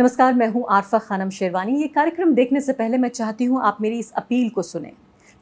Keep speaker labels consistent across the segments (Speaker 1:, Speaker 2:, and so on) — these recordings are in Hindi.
Speaker 1: नमस्कार मैं हूं आरफा खानम शेरवानी ये कार्यक्रम देखने से पहले मैं चाहती हूं आप मेरी इस अपील को सुने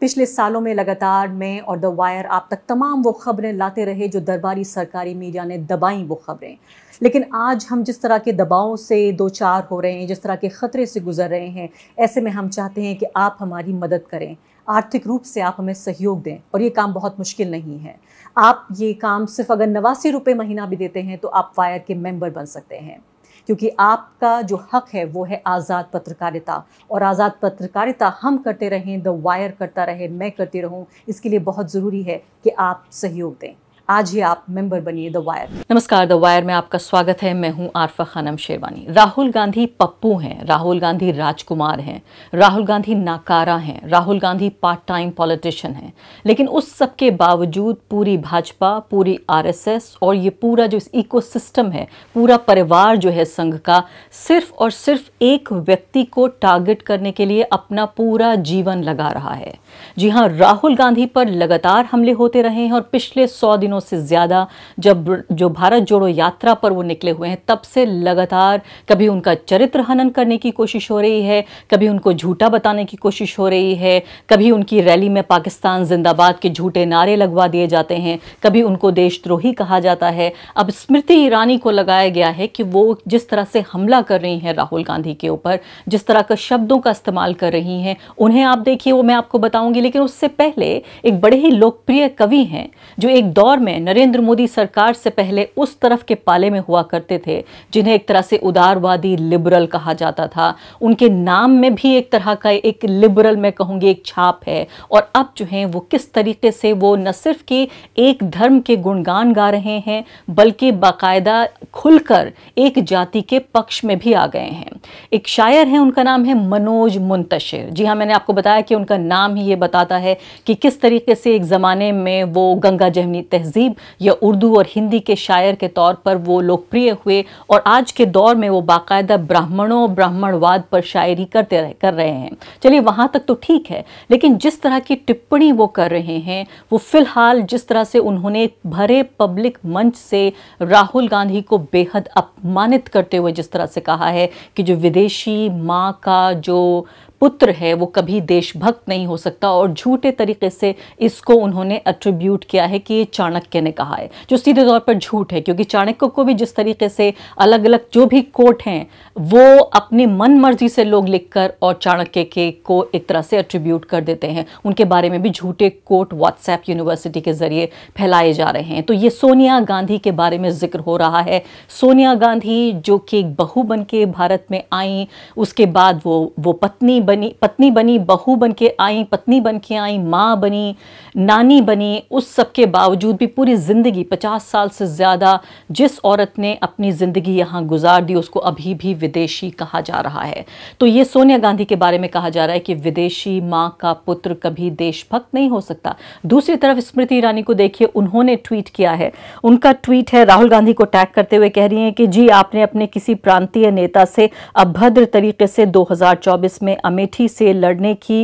Speaker 1: पिछले सालों में लगातार मैं और द वायर आप तक तमाम वो खबरें लाते रहे जो दरबारी सरकारी मीडिया ने दबाई वो खबरें लेकिन आज हम जिस तरह के दबावों से दो चार हो रहे हैं जिस तरह के ख़तरे से गुजर रहे हैं ऐसे में हम चाहते हैं कि आप हमारी मदद करें आर्थिक रूप से आप हमें सहयोग दें और ये काम बहुत मुश्किल नहीं है आप ये काम सिर्फ अगर नवासी रुपये महीना भी देते हैं तो आप वायर के मेंबर बन सकते हैं क्योंकि आपका जो हक है वो है आज़ाद पत्रकारिता और आज़ाद पत्रकारिता हम करते रहें द वायर करता रहे मैं करती रहूँ इसके लिए बहुत ज़रूरी है कि आप सहयोग दें आज ही आप मेंबर बनिए द वायर नमस्कार द वायर में आपका स्वागत है मैं हूं आरफा खानम शेरवानी राहुल गांधी पप्पू हैं राहुल गांधी राजकुमार हैं राहुल गांधी नाकारा हैं Rahul Gandhi part time politician हैं लेकिन उस सब के बावजूद पूरी भाजपा पूरी आरएसएस और ये पूरा जो इकोसिस्टम है पूरा परिवार जो है संघ का सिर्फ और सिर्फ एक व्यक्ति को टारगेट करने के लिए अपना पूरा जीवन लगा रहा है जी हाँ राहुल गांधी पर लगातार हमले होते रहे हैं और पिछले सौ दिनों दिनों से ज़्यादा जब जो भारत जोड़ो यात्रा पर वो निकले हुए हैं तब से लगातार कभी उनका चरित्र हनन करने की कोशिश हो रही है कभी उनको झूठा बताने की कोशिश हो रही है कभी उनकी रैली में पाकिस्तान जिंदाबाद के झूठे नारे लगवा दिए जाते हैं कभी उनको देशद्रोही कहा जाता है अब स्मृति ईरानी को लगाया गया है कि वो जिस तरह से हमला कर रही हैं राहुल गांधी के ऊपर जिस तरह का शब्दों का इस्तेमाल कर रही हैं उन्हें आप देखिए वो मैं आपको बताऊंगी लेकिन उससे पहले एक बड़े ही लोकप्रिय कवि हैं जो एक दौर में नरेंद्र मोदी सरकार से पहले उस तरफ के पाले में हुआ करते थे जिन्हें एक तरह से उदारवादी लिबरल कहा जाता था उनके नाम में भी एक तरह का एक लिबरल मैं कहूँगी एक छाप है और अब जो है वो किस तरीके से वो न सिर्फ कि एक धर्म के गुणगान गा रहे हैं बल्कि बाकायदा खुलकर एक जाति के पक्ष में भी आ गए हैं एक शायर है उनका नाम है मनोज मुंतशिर जी हाँ मैंने आपको बताया कि उनका नाम ही ये बताता है कि किस तरीके से एक ज़माने में वो गंगा जमनी तहजीब तहजीब या उर्दू और हिंदी के शायर के तौर पर वो लोकप्रिय हुए और आज के दौर में वो बाकायदा ब्राह्मणों ब्राह्मणवाद पर शायरी करते रह, कर रहे हैं चलिए वहाँ तक तो ठीक है लेकिन जिस तरह की टिप्पणी वो कर रहे हैं वो फिलहाल जिस तरह से उन्होंने भरे पब्लिक मंच से राहुल गांधी को बेहद अपमानित करते हुए जिस तरह से कहा है कि जो विदेशी माँ का जो पुत्र है वो कभी देशभक्त नहीं हो सकता और झूठे तरीके से इसको उन्होंने अट्रीब्यूट किया है कि ये चाणक्य ने कहा है जो सीधे तौर पर झूठ है क्योंकि चाणक्य को भी जिस तरीके से अलग अलग जो भी कोट हैं वो अपनी मन मर्जी से लोग लिखकर और चाणक्य के को एक तरह से अट्रीब्यूट कर देते हैं उनके बारे में भी झूठे कोट व्हाट्सएप यूनिवर्सिटी के ज़रिए फैलाए जा रहे हैं तो ये सोनिया गांधी के बारे में जिक्र हो रहा है सोनिया गांधी जो कि एक बहू बन के भारत में आई उसके बाद वो वो पत्नी बन बनी पत्नी बनी बहू बन के आई पत्नी बन के आई माँ बनी नानी बनी उस सब के बावजूद भी पूरी ज़िंदगी पचास साल से ज़्यादा जिस औरत ने अपनी ज़िंदगी यहाँ गुजार दी उसको अभी भी विदेशी कहा जा रहा है तो ये सोनिया गांधी के बारे में कहा जा रहा है कि विदेशी माँ का पुत्र कभी देशभक्त नहीं हो सकता दूसरी तरफ स्मृति ईरानी को देखिए उन्होंने ट्वीट किया है उनका ट्वीट है राहुल गांधी को टैग करते हुए कह रही हैं कि जी आपने अपने किसी प्रांतीय नेता से अभद्र तरीके से दो में अमेठी से लड़ने की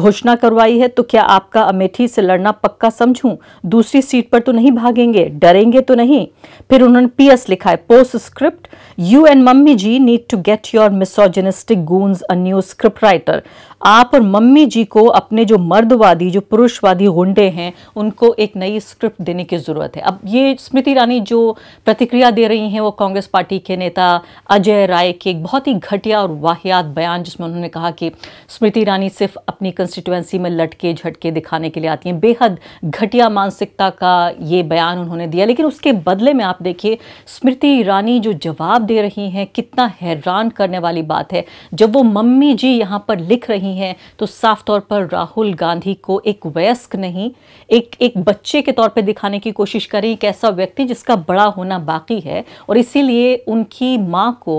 Speaker 1: घोषणा करवाई है तो क्या आपका अमेठी से लड़ना पक्का समझूं दूसरी सीट पर तो नहीं भागेंगे डरेंगे तो नहीं फिर उन्होंने पीएस लिखा है post script you and mummy ji need to get your misogynistic goons a new script writer आप और मम्मी जी को अपने जो मर्दवादी जो पुरुषवादी गुंडे हैं उनको एक नई स्क्रिप्ट देने की ज़रूरत है अब ये स्मृति ईरानी जो प्रतिक्रिया दे रही हैं वो कांग्रेस पार्टी के नेता अजय राय के एक बहुत ही घटिया और वाहियात बयान जिसमें उन्होंने कहा कि कि स्मृति ईरानी सिर्फ अपनी कंस्टिट्यूएंसी में लटके झटके दिखाने के लिए आती हैं बेहद घटिया मानसिकता का ये बयान उन्होंने दिया लेकिन उसके बदले में आप देखिए स्मृति ईरानी जो जवाब दे रही हैं कितना हैरान करने वाली बात है जब वो मम्मी जी यहाँ पर लिख रही हैं तो साफ तौर पर राहुल गांधी को एक वयस्क नहीं एक एक बच्चे के तौर पर दिखाने की कोशिश करें एक ऐसा व्यक्ति जिसका बड़ा होना बाकी है और इसीलिए उनकी माँ को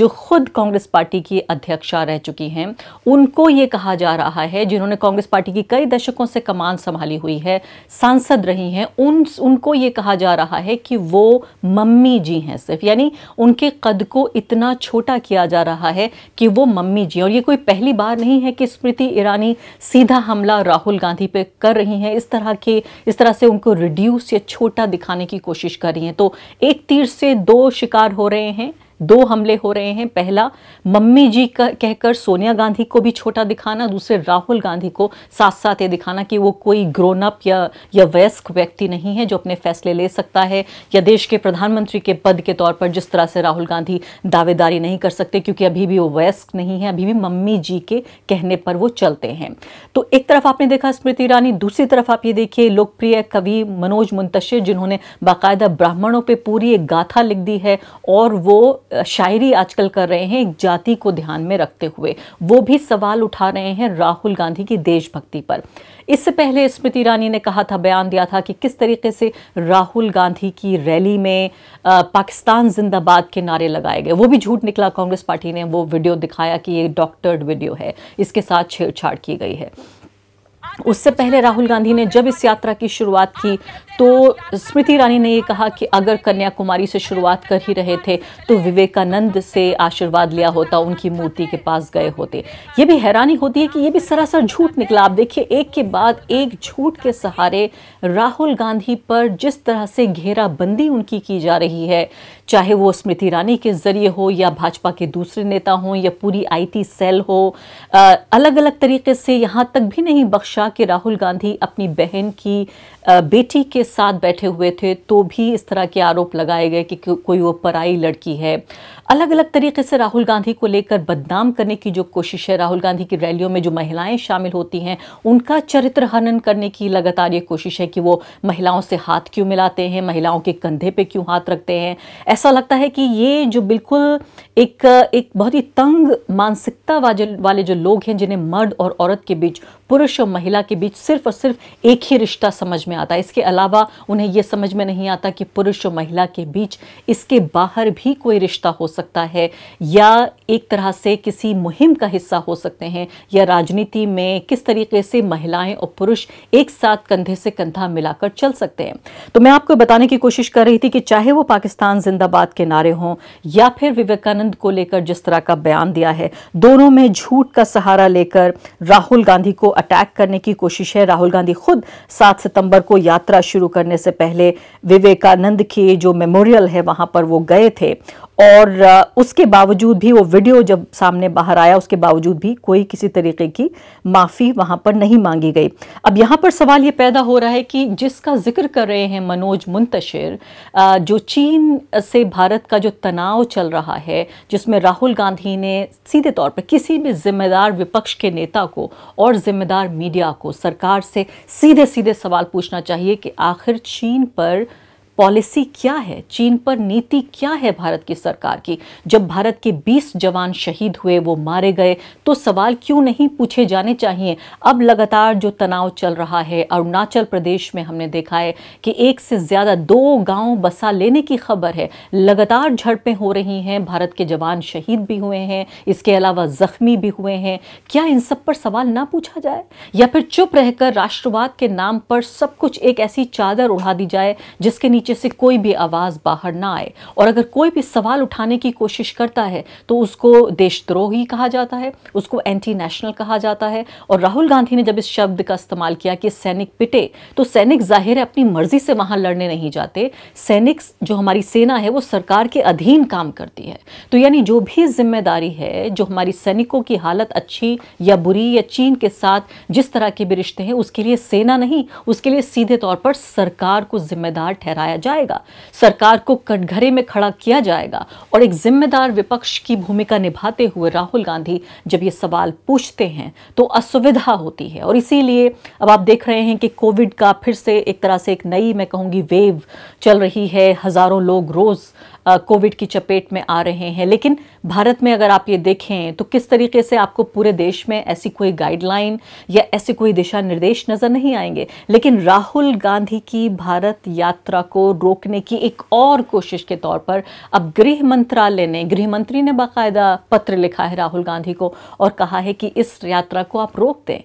Speaker 1: जो खुद कांग्रेस पार्टी की अध्यक्षा रह चुकी हैं उनको ये कहा जा रहा है जिन्होंने कांग्रेस पार्टी की कई दशकों से कमान संभाली हुई है सांसद रही हैं उन उनको ये कहा जा रहा है कि वो मम्मी जी हैं सिर्फ यानी उनके कद को इतना छोटा किया जा रहा है कि वो मम्मी जी और ये कोई पहली बार नहीं है कि स्मृति ईरानी सीधा हमला राहुल गांधी पर कर रही हैं इस तरह के इस तरह से उनको रिड्यूस या छोटा दिखाने की कोशिश कर रही हैं तो एक तीर से दो शिकार हो रहे हैं दो हमले हो रहे हैं पहला मम्मी जी कहकर सोनिया गांधी को भी छोटा दिखाना दूसरे राहुल गांधी को साथ साथ ये दिखाना कि वो कोई ग्रोन अप या या वयस्क व्यक्ति नहीं है जो अपने फैसले ले सकता है या देश के प्रधानमंत्री के पद के तौर पर जिस तरह से राहुल गांधी दावेदारी नहीं कर सकते क्योंकि अभी भी वो वयस्क नहीं है अभी भी मम्मी जी के कहने पर वो चलते हैं तो एक तरफ आपने देखा स्मृति ईरानी दूसरी तरफ आप ये देखिए लोकप्रिय कवि मनोज मुंतशिर जिन्होंने बाकायदा ब्राह्मणों पर पूरी एक गाथा लिख दी है और वो शायरी आजकल कर रहे हैं एक जाति को ध्यान में रखते हुए वो भी सवाल उठा रहे हैं राहुल गांधी की देशभक्ति पर इससे पहले स्मृति ईरानी ने कहा था बयान दिया था कि किस तरीके से राहुल गांधी की रैली में आ, पाकिस्तान जिंदाबाद के नारे लगाए गए वो भी झूठ निकला कांग्रेस पार्टी ने वो वीडियो दिखाया कि ये डॉक्टर्ड वीडियो है इसके साथ छेड़छाड़ की गई है उससे पहले राहुल गांधी ने जब इस यात्रा की शुरुआत की तो स्मृति ईरानी ने ये कहा कि अगर कन्याकुमारी से शुरुआत कर ही रहे थे तो विवेकानंद से आशीर्वाद लिया होता उनकी मूर्ति के पास गए होते ये भी हैरानी होती है कि ये भी सरासर झूठ निकला आप देखिए एक के बाद एक झूठ के सहारे राहुल गांधी पर जिस तरह से घेराबंदी उनकी की जा रही है चाहे वो स्मृति ईरानी के जरिए हो या भाजपा के दूसरे नेता हों या पूरी आई सेल हो अलग अलग तरीके से यहाँ तक भी नहीं बख्शा कि राहुल गांधी अपनी बहन की बेटी के साथ बैठे हुए थे तो भी इस तरह के आरोप लगाए गए कि कोई वो पराई लड़की है अलग अलग तरीके से राहुल गांधी को लेकर बदनाम करने की जो कोशिश है राहुल गांधी की रैलियों में जो महिलाएं शामिल होती हैं उनका चरित्र हनन करने की लगातार ये कोशिश है कि वो महिलाओं से हाथ क्यों मिलाते हैं महिलाओं के कंधे पे क्यों हाथ रखते हैं ऐसा लगता है कि ये जो बिल्कुल एक एक बहुत ही तंग मानसिकता वाले जो लोग हैं जिन्हें मर्द और औरत के बीच पुरुष और महिला के बीच सिर्फ और सिर्फ एक ही रिश्ता समझ में आता इसके अलावा उन्हें यह समझ में नहीं आता कि पुरुष और महिला के बीच इसके बाहर भी कोई रिश्ता हो सकता है या एक तरह से किसी मुहिम का हिस्सा हो सकते हैं या राजनीति में किस तरीके से महिलाएं और पुरुष एक साथ कंधे से कंधा मिलाकर चल सकते हैं तो मैं आपको बताने की कोशिश कर रही थी कि चाहे वो पाकिस्तान जिंदाबाद के नारे हों या फिर विवेकानंद को लेकर जिस तरह का बयान दिया है दोनों में झूठ का सहारा लेकर राहुल गांधी को अटैक करने की कोशिश है राहुल गांधी खुद सात सितंबर बुधवार को यात्रा शुरू करने से पहले विवेकानंद की जो मेमोरियल है वहां पर वो गए थे और उसके बावजूद भी वो वीडियो जब सामने बाहर आया उसके बावजूद भी कोई किसी तरीके की माफ़ी वहाँ पर नहीं मांगी गई अब यहाँ पर सवाल ये पैदा हो रहा है कि जिसका जिक्र कर रहे हैं मनोज मुंतशिर जो चीन से भारत का जो तनाव चल रहा है जिसमें राहुल गांधी ने सीधे तौर पर किसी भी जिम्मेदार विपक्ष के नेता को और जिम्मेदार मीडिया को सरकार से सीधे सीधे सवाल पूछना चाहिए कि आखिर चीन पर पॉलिसी क्या है चीन पर नीति क्या है भारत की सरकार की जब भारत के 20 जवान शहीद हुए वो मारे गए तो सवाल क्यों नहीं पूछे जाने चाहिए अब लगातार जो तनाव चल रहा है अरुणाचल प्रदेश में हमने देखा है कि एक से ज़्यादा दो गांव बसा लेने की खबर है लगातार झड़पें हो रही हैं भारत के जवान शहीद भी हुए हैं इसके अलावा ज़ख्मी भी हुए हैं क्या इन सब पर सवाल ना पूछा जाए या फिर चुप रहकर राष्ट्रवाद के नाम पर सब कुछ एक ऐसी चादर उड़ा दी जाए जिसके नीचे से कोई भी आवाज़ बाहर ना आए और अगर कोई भी सवाल उठाने की कोशिश करता है तो उसको देशद्रोही कहा जाता है उसको एंटी नेशनल कहा जाता है और राहुल गांधी ने जब इस शब्द का इस्तेमाल किया कि सैनिक पिटे तो सैनिक जाहिर है अपनी मर्जी से वहाँ लड़ने नहीं जाते सैनिक जो हमारी सेना है वो सरकार के अधीन काम करती है तो यानी जो भी जिम्मेदारी है जो हमारी सैनिकों की हालत अच्छी या बुरी या चीन के साथ जिस तरह के भी रिश्ते हैं उसके लिए सेना नहीं उसके लिए सीधे तौर पर सरकार को जिम्मेदार ठहराया लाया जाएगा सरकार को कटघरे में खड़ा किया जाएगा और एक जिम्मेदार विपक्ष की भूमिका निभाते हुए राहुल गांधी जब ये सवाल पूछते हैं तो असुविधा होती है और इसीलिए अब आप देख रहे हैं कि कोविड का फिर से एक तरह से एक नई मैं कहूँगी वेव चल रही है हज़ारों लोग रोज़ कोविड की चपेट में आ रहे हैं लेकिन भारत में अगर आप ये देखें तो किस तरीके से आपको पूरे देश में ऐसी कोई गाइडलाइन या ऐसे कोई दिशा निर्देश नज़र नहीं आएंगे लेकिन राहुल गांधी की भारत यात्रा को रोकने की एक और कोशिश के तौर पर अब गृह मंत्रालय ने गृह मंत्री ने बाकायदा पत्र लिखा है राहुल गांधी को और कहा है कि इस यात्रा को आप रोक दें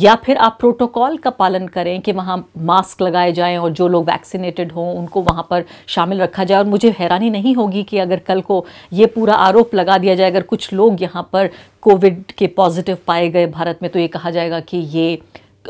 Speaker 1: या फिर आप प्रोटोकॉल का पालन करें कि वहाँ मास्क लगाए जाएं और जो लोग वैक्सीनेटेड हों उनको वहाँ पर शामिल रखा जाए और मुझे हैरानी नहीं होगी कि अगर कल को ये पूरा आरोप लगा दिया जाए अगर कुछ लोग यहाँ पर कोविड के पॉजिटिव पाए गए भारत में तो ये कहा जाएगा कि ये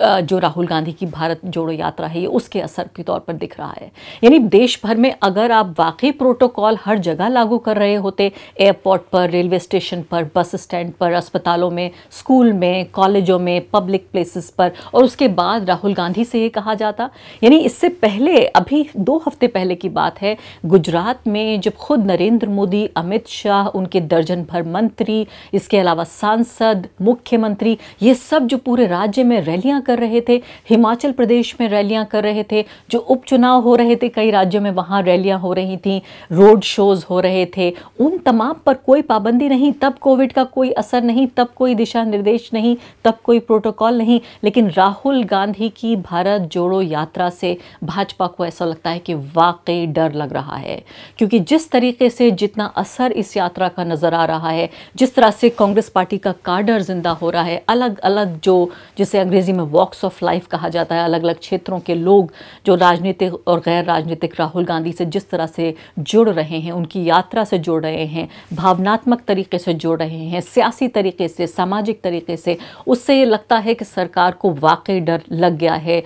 Speaker 1: जो राहुल गांधी की भारत जोड़ो यात्रा है ये उसके असर के तौर पर दिख रहा है यानी देश भर में अगर आप वाकई प्रोटोकॉल हर जगह लागू कर रहे होते एयरपोर्ट पर रेलवे स्टेशन पर बस स्टैंड पर अस्पतालों में स्कूल में कॉलेजों में पब्लिक प्लेसेस पर और उसके बाद राहुल गांधी से ये कहा जाता यानी इससे पहले अभी दो हफ्ते पहले की बात है गुजरात में जब खुद नरेंद्र मोदी अमित शाह उनके दर्जन भर मंत्री इसके अलावा सांसद मुख्यमंत्री ये सब जो पूरे राज्य में रैलियां कर रहे थे हिमाचल प्रदेश में रैलियां कर रहे थे जो उपचुनाव हो रहे थे कई राज्यों में वहां रैलियां हो रही थी रोड शोज़ हो रहे थे उन तमाम पर कोई पाबंदी नहीं तब कोविड का कोई असर नहीं तब कोई दिशा निर्देश नहीं तब कोई प्रोटोकॉल नहीं लेकिन राहुल गांधी की भारत जोड़ो यात्रा से भाजपा को ऐसा लगता है कि वाकई डर लग रहा है क्योंकि जिस तरीके से जितना असर इस यात्रा का नज़र आ रहा है जिस तरह से कांग्रेस पार्टी का कार्डर जिंदा हो रहा है अलग अलग जो जिसे अंग्रेजी में वॉक्स ऑफ लाइफ कहा जाता है अलग अलग क्षेत्रों के लोग जो राजनीतिक और गैर राजनीतिक राहुल गांधी से जिस तरह से जुड़ रहे हैं उनकी यात्रा से जुड़ रहे हैं भावनात्मक तरीके से जुड़ रहे हैं सियासी तरीके से सामाजिक तरीके से उससे ये लगता है कि सरकार को वाकई डर लग गया है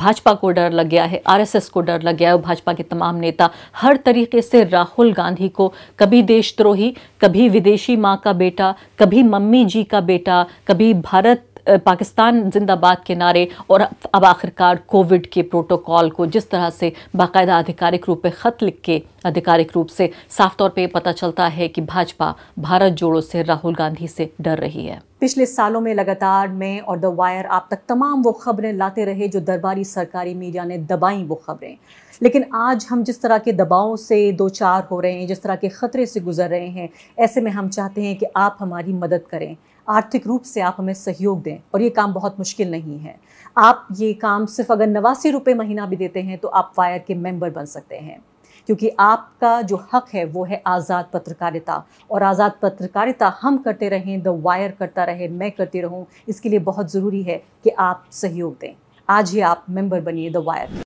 Speaker 1: भाजपा को डर लग गया है आरएसएस को डर लग गया है और भाजपा के तमाम नेता हर तरीके से राहुल गांधी को कभी देशद्रोही कभी विदेशी माँ का बेटा कभी मम्मी जी का बेटा कभी भारत पाकिस्तान जिंदाबाद के नारे और अब आखिरकार कोविड के प्रोटोकॉल को जिस तरह से बाकायदा आधिकारिक रूप में ख़त लिख के आधिकारिक रूप से साफ तौर पर पता चलता है कि भाजपा भारत जोड़ों से राहुल गांधी से डर रही है पिछले सालों में लगातार मैं और द वायर आप तक तमाम वो खबरें लाते रहे जो दरबारी सरकारी मीडिया ने दबाई वो खबरें लेकिन आज हम जिस तरह के दबावों से दो चार हो रहे हैं जिस तरह के ख़तरे से गुजर रहे हैं ऐसे में हम चाहते हैं कि आप हमारी मदद करें आर्थिक रूप से आप हमें सहयोग दें और ये काम बहुत मुश्किल नहीं है आप ये काम सिर्फ अगर नवासी रुपये महीना भी देते हैं तो आप वायर के मेंबर बन सकते हैं क्योंकि आपका जो हक है वो है आज़ाद पत्रकारिता और आज़ाद पत्रकारिता हम करते रहें द वायर करता रहे मैं करती रहूँ इसके लिए बहुत ज़रूरी है कि आप सहयोग दें आज ही आप मेंबर बनिए द वायर